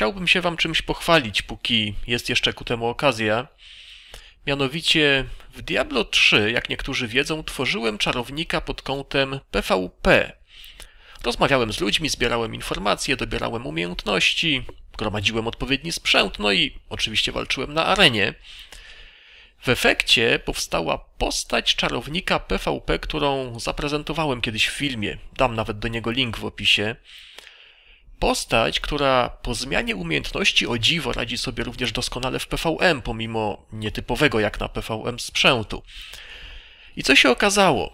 chciałbym się Wam czymś pochwalić, póki jest jeszcze ku temu okazja. Mianowicie w Diablo 3, jak niektórzy wiedzą, tworzyłem czarownika pod kątem PvP. Rozmawiałem z ludźmi, zbierałem informacje, dobierałem umiejętności, gromadziłem odpowiedni sprzęt, no i oczywiście walczyłem na arenie. W efekcie powstała postać czarownika PvP, którą zaprezentowałem kiedyś w filmie. Dam nawet do niego link w opisie. Postać, która po zmianie umiejętności o dziwo radzi sobie również doskonale w PVM, pomimo nietypowego jak na PVM sprzętu. I co się okazało?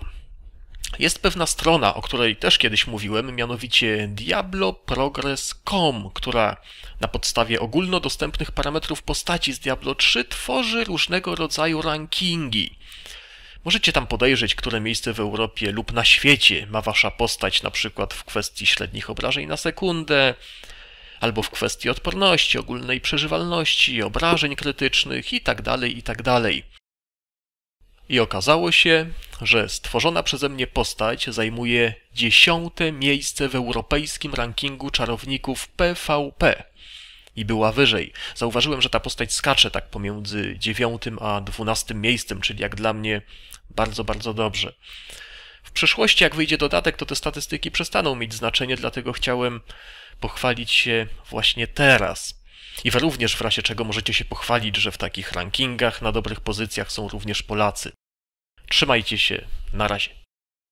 Jest pewna strona, o której też kiedyś mówiłem, mianowicie diabloprogress.com, która na podstawie ogólnodostępnych parametrów postaci z Diablo 3 tworzy różnego rodzaju rankingi. Możecie tam podejrzeć, które miejsce w Europie lub na świecie ma wasza postać, na przykład w kwestii średnich obrażeń na sekundę, albo w kwestii odporności, ogólnej przeżywalności, obrażeń krytycznych itd., tak itd. Tak I okazało się, że stworzona przeze mnie postać zajmuje dziesiąte miejsce w europejskim rankingu czarowników PvP i była wyżej. Zauważyłem, że ta postać skacze tak pomiędzy dziewiątym a dwunastym miejscem, czyli jak dla mnie bardzo, bardzo dobrze. W przyszłości, jak wyjdzie dodatek, to te statystyki przestaną mieć znaczenie, dlatego chciałem pochwalić się właśnie teraz. I wy również w razie czego możecie się pochwalić, że w takich rankingach na dobrych pozycjach są również Polacy. Trzymajcie się, na razie.